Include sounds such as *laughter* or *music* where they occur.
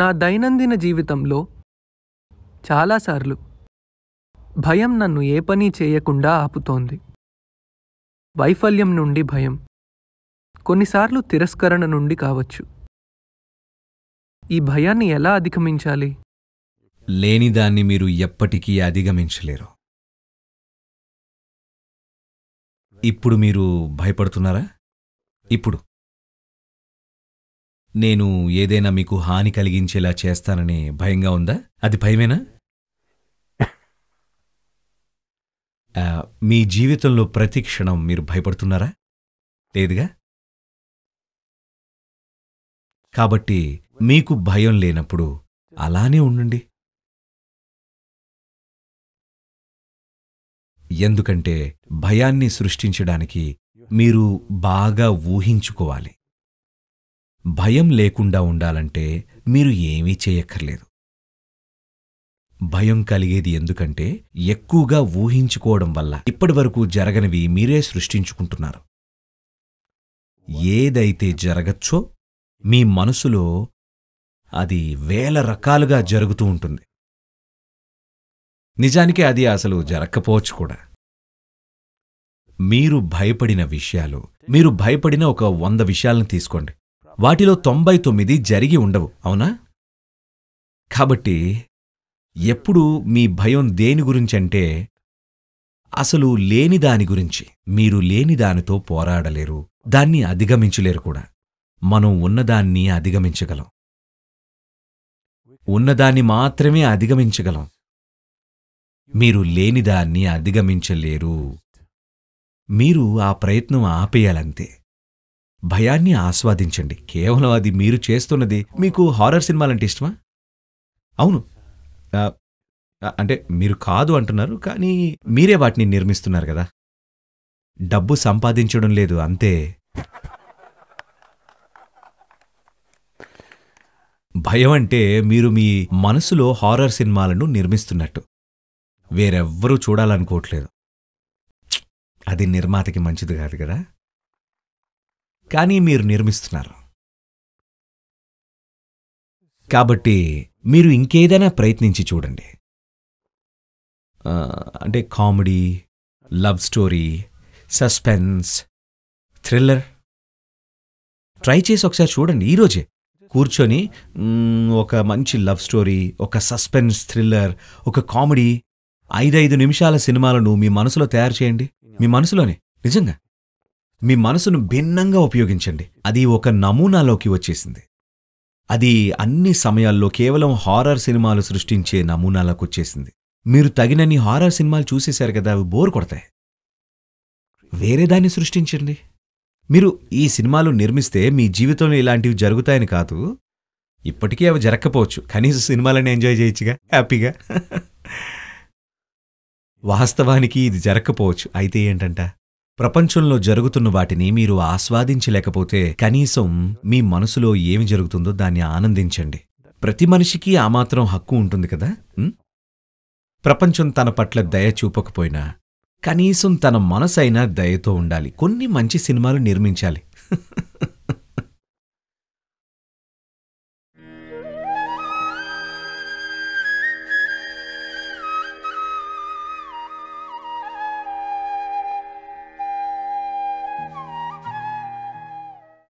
నా దైనందిన జీవితంలో చాలాసార్లు భయం నన్ను ఏ పని చేయకుండా ఆపుతోంది వైఫల్యం నుండి భయం కొన్నిసార్లు తిరస్కరణ నుండి కావచ్చు ఈ భయాన్ని ఎలా అధిగమించాలి లేనిదాన్ని మీరు ఎప్పటికీ అధిగమించలేరు ఇప్పుడు మీరు భయపడుతున్నారా ఇప్పుడు నేను ఏదైనా మీకు హాని కలిగించేలా చేస్తానని భయంగా ఉందా అది భయమేనా *laughs* మీ జీవితంలో ప్రతి క్షణం మీరు భయపడుతున్నారా లేదుగా కాబట్టి మీకు భయం లేనప్పుడు అలానే ఉండండి ఎందుకంటే భయాన్ని సృష్టించడానికి మీరు బాగా ఊహించుకోవాలి భయం లేకుండా ఉండాలంటే మీరు ఏమీ చేయక్కర్లేదు భయం కలిగేది ఎందుకంటే ఎక్కువగా ఊహించుకోవడం వల్ల ఇప్పటివరకు జరగనివి మీరే సృష్టించుకుంటున్నారు ఏదైతే జరగచ్చో మీ మనసులో అది వేల రకాలుగా జరుగుతూ ఉంటుంది నిజానికి అది అసలు జరగకపోవచ్చు కూడా మీరు భయపడిన విషయాలు మీరు భయపడిన ఒక వంద విషయాలను తీసుకోండి వాటిలో తొంభై తొమ్మిది జరిగి ఉండవు అవునా కాబట్టి ఎప్పుడు మీ భయం దేని గురించంటే అసలు లేని దాని గురించి మీరు లేని దానితో పోరాడలేరు దాన్ని అధిగమించలేరు కూడా మనం ఉన్నదాన్ని అధిగమించగలం ఉన్నదాన్ని మాత్రమే అధిగమించగలం మీరు లేనిదాన్ని అధిగమించలేరు మీరు ఆ ప్రయత్నం ఆపేయాలంతే భయాన్ని ఆస్వాదించండి కేవలం అది మీరు చేస్తున్నది మీకు హారర్ సినిమాలంటే ఇష్టమా అవును అంటే మీరు కాదు అంటున్నారు కానీ మీరే వాటిని నిర్మిస్తున్నారు కదా డబ్బు సంపాదించడం లేదు అంతే భయం అంటే మీరు మీ మనసులో హారర్ సినిమాలను నిర్మిస్తున్నట్టు వేరెవ్వరూ చూడాలనుకోవట్లేదు అది నిర్మాతకి మంచిది కాదు కదా కానీ మీరు నిర్మిస్తున్నారు కాబట్టి మీరు ఇంకేదైనా ప్రయత్నించి చూడండి అంటే comedy love story suspense thriller try చేసి ఒకసారి చూడండి ఈరోజే కూర్చొని ఒక మంచి లవ్ స్టోరీ ఒక సస్పెన్స్ థ్రిల్లర్ ఒక కామెడీ ఐదైదు నిమిషాల సినిమాలను మీ మనసులో తయారు చేయండి మీ మనసులోనే నిజంగా మీ మనసును భిన్నంగా ఉపయోగించండి అది ఒక నమూనాలోకి వచ్చేసింది అది అన్ని సమయాల్లో కేవలం హారర్ సినిమాలు సృష్టించే నమూనాలకు వచ్చేసింది మీరు తగినన్ని హారర్ సినిమాలు చూసేశారు కదా అవి బోర్ కొడతాయి వేరే దాన్ని సృష్టించండి మీరు ఈ సినిమాలు నిర్మిస్తే మీ జీవితంలో ఇలాంటివి జరుగుతాయని కాదు ఇప్పటికీ అవి జరగకపోవచ్చు కనీసం సినిమాలని ఎంజాయ్ చేయొచ్చుగా హ్యాపీగా *laughs* వాస్తవానికి ఇది జరగకపోవచ్చు అయితే ఏంటంటే ప్రపంచంలో జరుగుతున్న వాటిని మీరు ఆస్వాదించలేకపోతే కనీసం మీ మనసులో ఏమి జరుగుతుందో దాన్ని ఆనందించండి ప్రతి మనిషికి ఆ మాత్రం హక్కు ఉంటుంది కదా ప్రపంచం తన పట్ల దయ చూపకపోయినా కనీసం తన మనసైనా దయతో ఉండాలి కొన్ని మంచి సినిమాలు నిర్మించాలి *laughs*